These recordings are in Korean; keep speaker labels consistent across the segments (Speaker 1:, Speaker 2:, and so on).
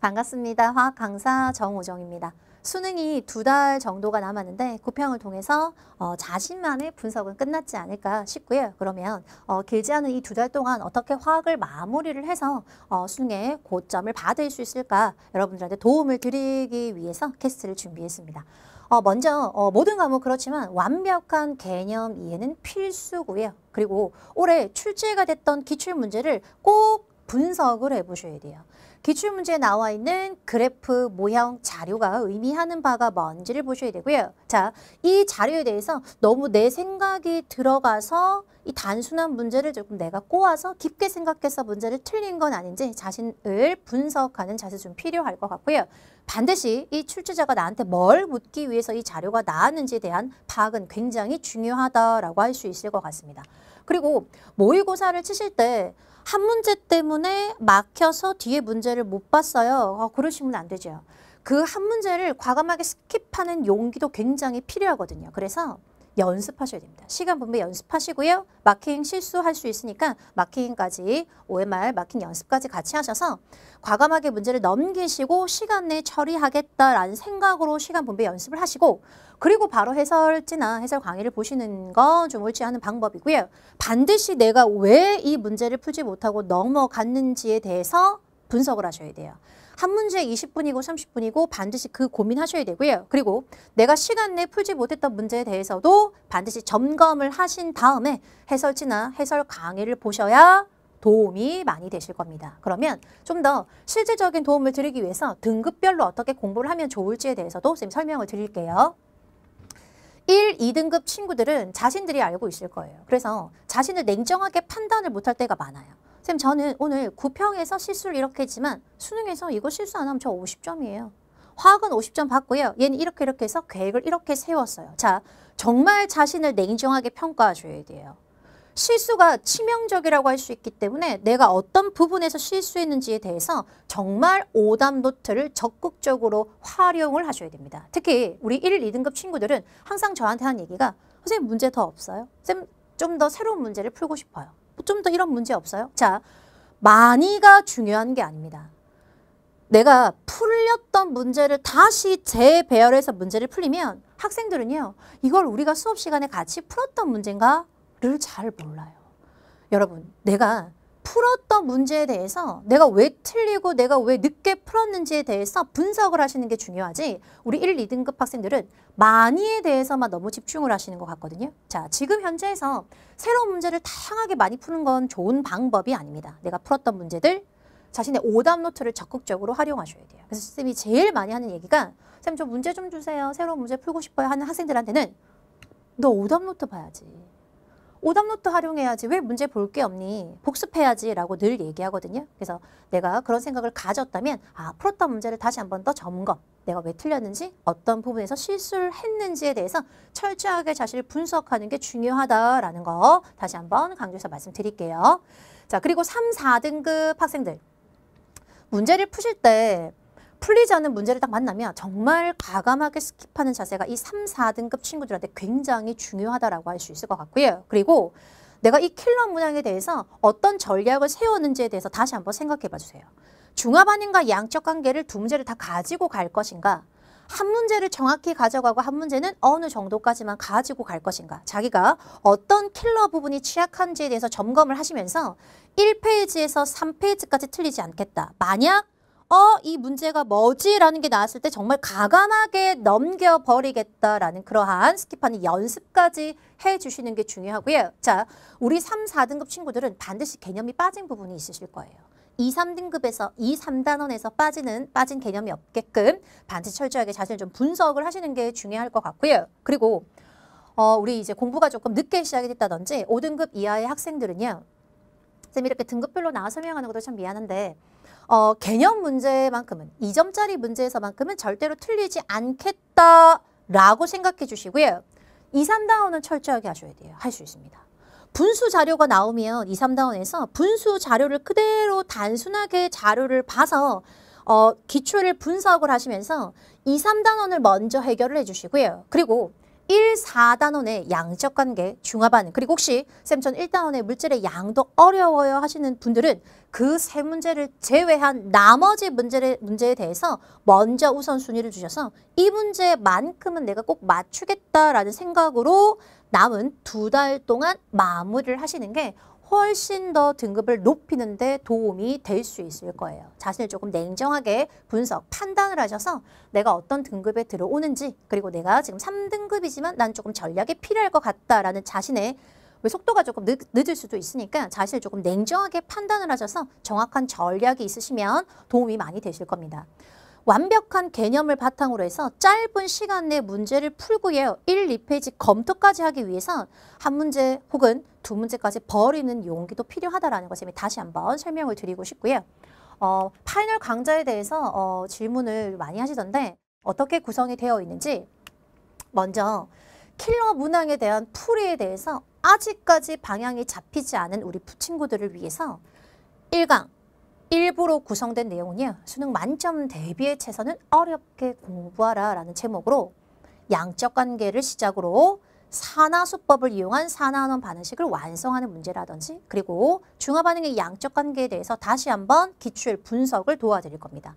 Speaker 1: 반갑습니다. 화학 강사 정우정입니다. 수능이 두 달 정도가 남았는데 고평을 통해서 어, 자신만의 분석은 끝났지 않을까 싶고요. 그러면 어, 길지 않은 이 두 달 동안 어떻게 화학을 마무리를 해서 어, 수능의 고점을 받을 수 있을까 여러분들한테 도움을 드리기 위해서 캐스트를 준비했습니다. 어, 먼저 어, 모든 과목 그렇지만 완벽한 개념 이해는 필수고요. 그리고 올해 출제가 됐던 기출문제를 꼭 분석을 해보셔야 돼요. 기출문제에 나와 있는 그래프 모형 자료가 의미하는 바가 뭔지를 보셔야 되고요. 자, 이 자료에 대해서 너무 내 생각이 들어가서 이 단순한 문제를 조금 내가 꼬아서 깊게 생각해서 문제를 틀린 건 아닌지 자신을 분석하는 자세 좀 필요할 것 같고요. 반드시 이 출제자가 나한테 뭘 묻기 위해서 이 자료가 나왔는지에 대한 파악은 굉장히 중요하다라고 할 수 있을 것 같습니다. 그리고 모의고사를 치실 때한 문제 때문에 막혀서 뒤에 문제를 못 봤어요. 어, 그러시면 안 되죠. 그 한 문제를 과감하게 스킵하는 용기도 굉장히 필요하거든요. 그래서 연습하셔야 됩니다. 시간 분배 연습하시고요. 마킹 실수할 수 있으니까 마킹까지 OMR 마킹 연습까지 같이 하셔서 과감하게 문제를 넘기시고 시간 내 처리하겠다라는 생각으로 시간 분배 연습을 하시고 그리고 바로 해설지나 해설 강의를 보시는 건 좀 옳지 않은 방법이고요. 반드시 내가 왜 이 문제를 풀지 못하고 넘어갔는지에 대해서 분석을 하셔야 돼요. 한 문제 20분이고 30분이고 반드시 그 고민하셔야 되고요. 그리고 내가 시간 내에 풀지 못했던 문제에 대해서도 반드시 점검을 하신 다음에 해설지나 해설 강의를 보셔야 도움이 많이 되실 겁니다. 그러면 좀 더 실질적인 도움을 드리기 위해서 등급별로 어떻게 공부를 하면 좋을지에 대해서도 선생님 설명을 드릴게요. 1, 2등급 친구들은 자신들이 알고 있을 거예요. 그래서 자신을 냉정하게 판단을 못할 때가 많아요. 선생님 저는 오늘 구평에서 실수를 이렇게 했지만 수능에서 이거 실수 안 하면 저 50점이에요. 화학은 50점 받고요. 얘는 이렇게 이렇게 해서 계획을 이렇게 세웠어요. 자, 정말 자신을 냉정하게 평가해줘야 돼요. 실수가 치명적이라고 할 수 있기 때문에 내가 어떤 부분에서 실수했는지에 대해서 정말 오답 노트를 적극적으로 활용을 하셔야 됩니다. 특히 우리 1, 2등급 친구들은 항상 저한테 한 얘기가 선생님 문제 더 없어요? 선생님 좀 더 새로운 문제를 풀고 싶어요. 좀더 이런 문제 없어요? 자, 많이가 중요한 게 아닙니다. 내가 풀렸던 문제를 다시 재배열해서 문제를 풀리면 학생들은요. 이걸 우리가 수업 시간에 같이 풀었던 문제인가를 잘 몰라요. 여러분, 내가 풀었던 문제에 대해서 내가 왜 틀리고 내가 왜 늦게 풀었는지에 대해서 분석을 하시는 게 중요하지 우리 1, 2등급 학생들은 많이에 대해서만 너무 집중을 하시는 것 같거든요. 자, 지금 현재에서 새로운 문제를 다양하게 많이 푸는 건 좋은 방법이 아닙니다. 내가 풀었던 문제들 자신의 오답 노트를 적극적으로 활용하셔야 돼요. 그래서 선생님이 제일 많이 하는 얘기가 선생님 저 문제 좀 주세요. 새로운 문제 풀고 싶어요 하는 학생들한테는 너 오답 노트 봐야지. 오답노트 활용해야지 왜 문제 볼 게 없니 복습해야지 라고 늘 얘기하거든요 그래서 내가 그런 생각을 가졌다면 아 풀었던 문제를 다시 한 번 더 점검 내가 왜 틀렸는지 어떤 부분에서 실수를 했는지에 대해서 철저하게 자신을 분석하는 게 중요하다라는 거 다시 한번 강조해서 말씀드릴게요 자 그리고 3, 4등급 학생들 문제를 푸실 때 풀리지 않는 문제를 딱 만나면 정말 과감하게 스킵하는 자세가 이 3, 4등급 친구들한테 굉장히 중요하다라고 할 수 있을 것 같고요. 그리고 내가 이 킬러 문항에 대해서 어떤 전략을 세웠는지에 대해서 다시 한번 생각해 봐주세요. 중합 반닌과 양적 관계를 두 문제를 다 가지고 갈 것인가 한 문제를 정확히 가져가고 한 문제는 어느 정도까지만 가지고 갈 것인가 자기가 어떤 킬러 부분이 취약한지에 대해서 점검을 하시면서 1페이지에서 3페이지까지 틀리지 않겠다 만약 어, 이 문제가 뭐지? 라는 게 나왔을 때 정말 과감하게 넘겨버리겠다라는 그러한 스킵하는 연습까지 해주시는 게 중요하고요. 자, 우리 3, 4등급 친구들은 반드시 개념이 빠진 부분이 있으실 거예요. 2, 3등급에서 2, 3단원에서 빠지는 빠진 개념이 없게끔 반드시 철저하게 자신을 좀 분석을 하시는 게 중요할 것 같고요. 그리고 어, 우리 이제 공부가 조금 늦게 시작이 됐다든지 5등급 이하의 학생들은요. 쌤 이렇게 등급별로 나와 설명하는 것도 참 미안한데 어, 개념 문제만큼은 이점짜리 문제에서만큼은 절대로 틀리지 않겠다라고 생각해 주시고요. 2, 3단원은 철저하게 하셔야 돼요. 할 수 있습니다. 분수 자료가 나오면 2, 3단원에서 분수 자료를 그대로 단순하게 자료를 봐서 어, 기초를 분석을 하시면서 2, 3단원을 먼저 해결을 해주시고요. 그리고 1, 4단원의 양적 관계 중화반 응 그리고 혹시 쌤전 1단원의 물질의 양도 어려워요 하시는 분들은 그 세 문제를 제외한 나머지 문제를, 문제에 대해서 먼저 우선순위를 주셔서 이 문제만큼은 내가 꼭 맞추겠다라는 생각으로 남은 두 달 동안 마무리를 하시는 게 훨씬 더 등급을 높이는데 도움이 될 수 있을 거예요. 자신을 조금 냉정하게 분석, 판단을 하셔서 내가 어떤 등급에 들어오는지 그리고 내가 지금 3등급이지만 난 조금 전략이 필요할 것 같다라는 자신의 왜 속도가 조금 늦, 늦을 수도 있으니까 자신을 조금 냉정하게 판단을 하셔서 정확한 전략이 있으시면 도움이 많이 되실 겁니다. 완벽한 개념을 바탕으로 해서 짧은 시간 내 문제를 풀고요. 1, 2페이지 검토까지 하기 위해서한 문제 혹은 두 문제까지 버리는 용기도 필요하다는 것을 다시 한번 설명을 드리고 싶고요. 어, 파이널 강좌에 대해서 어, 질문을 많이 하시던데 어떻게 구성이 되어 있는지 먼저 킬러 문항에 대한 풀이에 대해서 아직까지 방향이 잡히지 않은 우리 친구들을 위해서 1강 일부로 구성된 내용은요 수능 만점 대비의 최선은 어렵게 공부하라 라는 제목으로 양적 관계를 시작으로 산화수법을 이용한 산화환원 반응식을 완성하는 문제라든지 그리고 중화반응의 양적 관계에 대해서 다시 한번 기출 분석을 도와드릴 겁니다.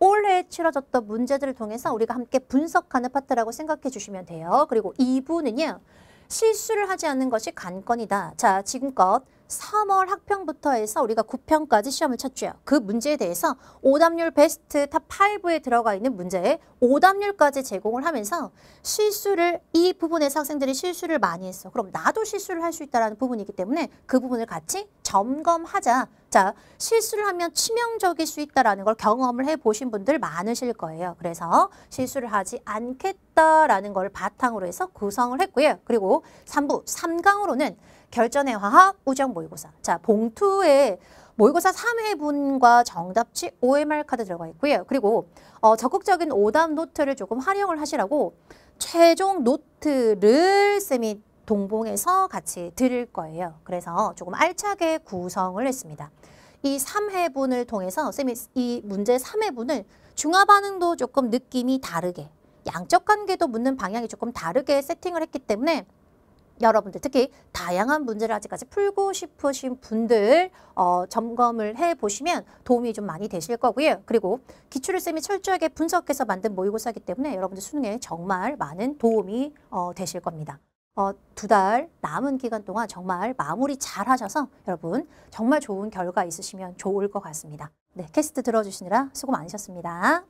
Speaker 1: 올해 치러졌던 문제들을 통해서 우리가 함께 분석하는 파트라고 생각해 주시면 돼요. 그리고 2부는요. 실수를 하지 않는 것이 관건이다. 자, 지금껏 3월 학평부터 해서 우리가 9평까지 시험을 쳤죠. 그 문제에 대해서 오답률 베스트 탑 5에 들어가 있는 문제에 오답률까지 제공을 하면서 실수를 이 부분에서 학생들이 실수를 많이 했어. 그럼 나도 실수를 할 수 있다는 부분이기 때문에 그 부분을 같이 점검하자. 자, 실수를 하면 치명적일 수 있다라는 걸 경험을 해보신 분들 많으실 거예요. 그래서 실수를 하지 않겠다라는 걸 바탕으로 해서 구성을 했고요. 그리고 3부 3강으로는 결전의 화합, 우정 모의고사. 자, 봉투에 모의고사 3회분과 정답치 OMR 카드 들어가 있고요. 그리고 어, 적극적인 오답 노트를 조금 활용을 하시라고 최종 노트를 쌤이 동봉해서 같이 드릴 거예요. 그래서 조금 알차게 구성을 했습니다. 이 3회분을 통해서 쌤이 이 문제 3회분을 중화 반응도 조금 느낌이 다르게 양적 관계도 묻는 방향이 조금 다르게 세팅을 했기 때문에 여러분들 특히 다양한 문제를 아직까지 풀고 싶으신 분들 어, 점검을 해보시면 도움이 좀 많이 되실 거고요. 그리고 기출을 쌤이 철저하게 분석해서 만든 모의고사이기 때문에 여러분들 수능에 정말 많은 도움이 어, 되실 겁니다. 어, 두 달 남은 기간 동안 정말 마무리 잘 하셔서 여러분 정말 좋은 결과 있으시면 좋을 것 같습니다. 네, 캐스트 들어주시느라 수고 많으셨습니다.